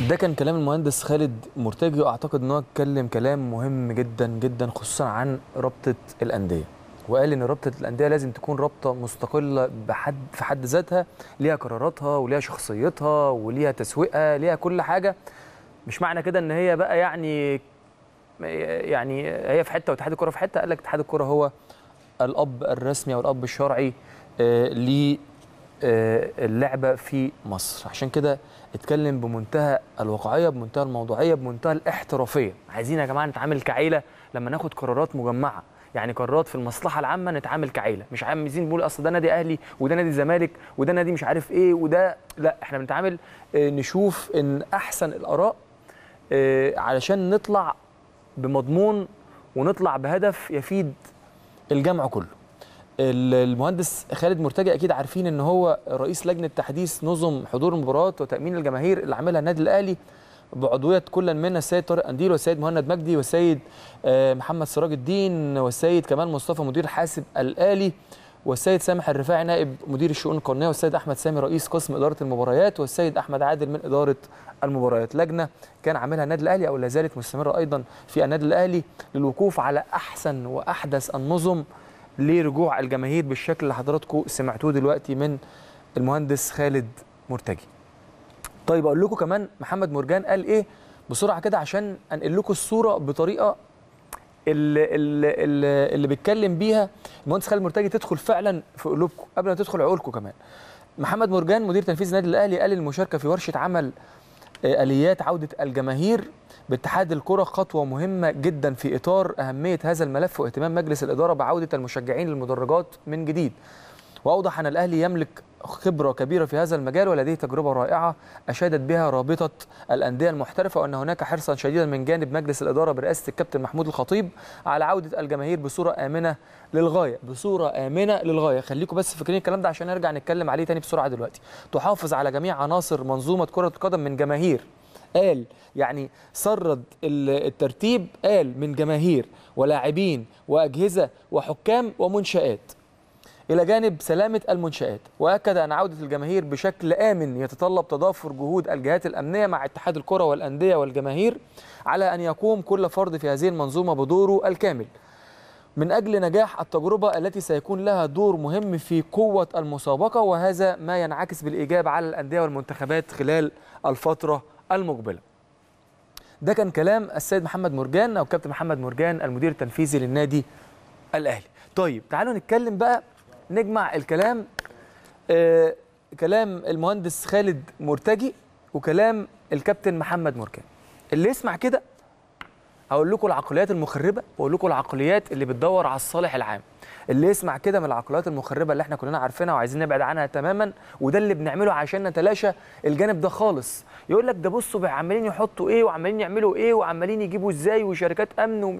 ده كان كلام المهندس خالد مرتجي واعتقد ان هو اتكلم كلام مهم جدا جدا خصوصا عن رابطه الانديه وقال ان رابطه الانديه لازم تكون رابطه مستقله بحد في حد ذاتها ليها قراراتها وليها شخصيتها وليها تسويقها ليها كل حاجه مش معنى كده ان هي بقى يعني يعني هي في حته واتحاد الكره في حته قال لك اتحاد الكره هو الاب الرسمي او الاب الشرعي آه آه، اللعبه في مصر عشان كده اتكلم بمنتهى الواقعيه بمنتهى الموضوعيه بمنتهى الاحترافيه عايزين يا جماعه نتعامل كعيله لما ناخد قرارات مجمعه يعني قرارات في المصلحه العامه نتعامل كعيله مش عايزين نقول اصل ده نادي اهلي وده نادي زمالك وده نادي مش عارف ايه وده لا احنا بنتعامل آه، نشوف ان احسن الاراء آه، علشان نطلع بمضمون ونطلع بهدف يفيد الجمع كله المهندس خالد مرتجى اكيد عارفين ان هو رئيس لجنه تحديث نظم حضور المباراه وتامين الجماهير اللي عاملها النادي الاهلي بعضويه كل من السيد طارق قنديل والسيد مهند مجدي والسيد آه، محمد سراج الدين والسيد كمال مصطفى مدير حاسب الالي والسيد سامح الرفاعي نائب مدير الشؤون القانونيه والسيد احمد سامي رئيس قسم اداره المباريات والسيد احمد عادل من اداره المباريات لجنه كان عاملها النادي الاهلي او لا زالت مستمره ايضا في النادي الاهلي للوقوف على احسن واحدث النظم لرجوع الجماهير بالشكل اللي حضراتكم سمعتوه دلوقتي من المهندس خالد مرتجي طيب اقول لكم كمان محمد مرجان قال ايه بسرعه كده عشان انقل لكم الصوره بطريقه اللي, اللي, اللي بيتكلم بيها المهندس خالد مرتجي تدخل فعلا في قلوبكم قبل ما تدخل عقولكم كمان محمد مرجان مدير تنفيذي النادي الاهلي قال المشاركه في ورشه عمل آه، اليات عوده الجماهير باتحاد الكره خطوه مهمه جدا في اطار اهميه هذا الملف واهتمام مجلس الاداره بعوده المشجعين للمدرجات من جديد واوضح ان الاهلي يملك خبرة كبيرة في هذا المجال ولديه تجربة رائعة أشادت بها رابطة الأندية المحترفة وأن هناك حرصا شديدا من جانب مجلس الإدارة برئاسة الكابتن محمود الخطيب على عودة الجماهير بصورة آمنة للغاية بصورة آمنة للغاية خليكم بس فاكرين الكلام ده عشان نرجع نتكلم عليه تاني بسرعة دلوقتي تحافظ على جميع عناصر منظومة كرة القدم من جماهير قال يعني سرد الترتيب قال من جماهير ولاعبين وأجهزة وحكام ومنشآت إلى جانب سلامة المنشآت وأكد أن عودة الجماهير بشكل آمن يتطلب تضافر جهود الجهات الأمنية مع اتحاد الكرة والأندية والجماهير على أن يقوم كل فرد في هذه المنظومة بدوره الكامل من أجل نجاح التجربة التي سيكون لها دور مهم في قوة المسابقة وهذا ما ينعكس بالإيجاب على الأندية والمنتخبات خلال الفترة المقبلة ده كان كلام السيد محمد مرجان أو كابتن محمد مرجان المدير التنفيذي للنادي الأهلي طيب تعالوا نتكلم بقى نجمع الكلام آه كلام المهندس خالد مرتجي وكلام الكابتن محمد مركان اللي يسمع كده هقول لكم العقليات المخربه واقول لكم العقليات اللي بتدور على الصالح العام اللي يسمع كده من العقليات المخربه اللي احنا كلنا عارفينها وعايزين نبعد عنها تماما وده اللي بنعمله عشان نتلاشى الجانب ده خالص يقول لك ده بصوا عمالين يحطوا ايه وعمالين يعملوا ايه وعمالين يجيبوا ازاي وشركات امن و...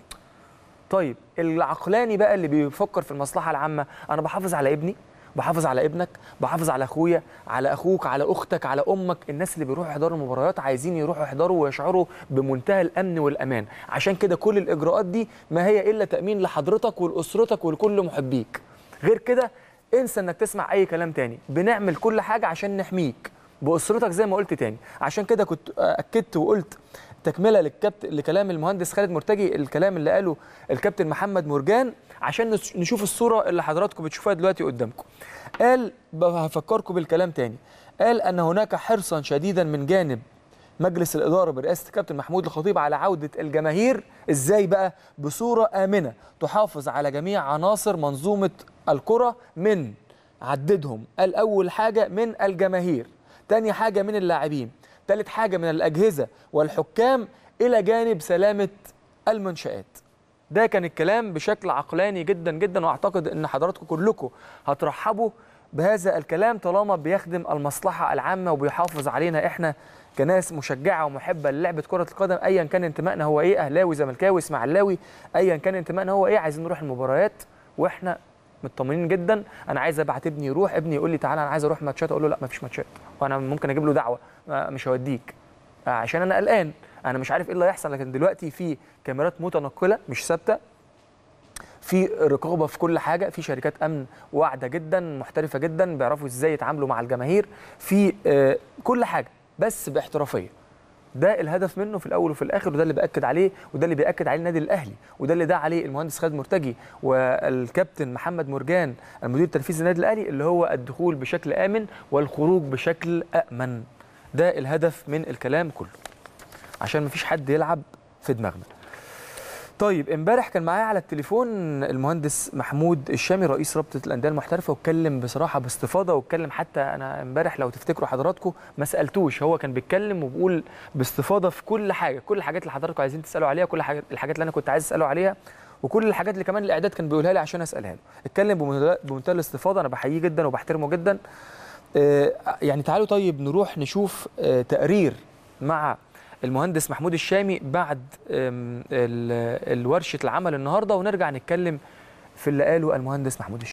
طيب العقلاني بقى اللي بيفكر في المصلحه العامه انا بحافظ على ابني بحافظ على ابنك بحافظ على اخويا على اخوك على اختك على امك الناس اللي بيروحوا يحضروا المباريات عايزين يروحوا يحضروا ويشعروا بمنتهى الامن والامان عشان كده كل الاجراءات دي ما هي الا تامين لحضرتك ولاسرتك ولكل محبيك غير كده انسى انك تسمع اي كلام تاني بنعمل كل حاجه عشان نحميك باسرتك زي ما قلت تاني عشان كده كنت اكدت وقلت تكمله للكابتن لكلام المهندس خالد مرتجي الكلام اللي قاله الكابتن محمد مرجان عشان نشوف الصوره اللي حضراتكم بتشوفوها دلوقتي قدامكم قال هفكركم بالكلام تاني قال ان هناك حرصا شديدا من جانب مجلس الاداره برئاسه الكابتن محمود الخطيب على عوده الجماهير ازاي بقى بصوره امنه تحافظ على جميع عناصر منظومه الكره من عددهم قال اول حاجه من الجماهير تاني حاجه من اللاعبين تالت حاجه من الاجهزه والحكام الى جانب سلامه المنشات ده كان الكلام بشكل عقلاني جدا جدا واعتقد ان حضراتكم كلكم هترحبوا بهذا الكلام طالما بيخدم المصلحه العامه وبيحافظ علينا احنا كناس مشجعه ومحبه للعبه كره القدم ايا كان انتمائنا هو ايه اهلاوي زملكاوي اسماعيلاوي ايا كان انتمائنا هو ايه عايزين نروح المباريات واحنا مطمنين جدا انا عايز ابعت ابني يروح ابني يقول لي تعالى انا عايز اروح ماتشات اقول له لا مفيش ماتشات وانا ممكن اجيب له دعوه مش هوديك عشان انا قلقان انا مش عارف ايه اللي هيحصل لكن دلوقتي في كاميرات متنقله مش ثابته في رقابه في كل حاجه في شركات امن واعده جدا محترفه جدا بيعرفوا ازاي يتعاملوا مع الجماهير في آه، كل حاجه بس باحترافيه ده الهدف منه في الاول وفي الاخر وده اللي باكد عليه وده اللي بياكد عليه النادي الاهلي وده اللي دعا عليه المهندس خالد مرتجي والكابتن محمد مرجان المدير التنفيذي للنادي الاهلي اللي هو الدخول بشكل امن والخروج بشكل امن ده الهدف من الكلام كله عشان مفيش حد يلعب في دماغنا طيب امبارح كان معايا على التليفون المهندس محمود الشامي رئيس رابطه الانديه المحترفه واتكلم بصراحه باستفاضه واتكلم حتى انا امبارح لو تفتكروا حضراتكم ما سالتوش هو كان بيتكلم وبيقول باستفاضه في كل حاجه كل الحاجات اللي حضراتكم عايزين تسالوا عليها كل الحاجات اللي انا كنت عايز اساله عليها وكل الحاجات اللي كمان الاعداد كان بيقولها لي عشان اسالها له اتكلم بمنتهى الاستفاضه انا بحييه جدا وبحترمه جدا آه، يعني تعالوا طيب نروح نشوف آه، تقرير مع المهندس محمود الشامي بعد ورشه العمل النهارده ونرجع نتكلم في اللي قاله المهندس محمود الشامي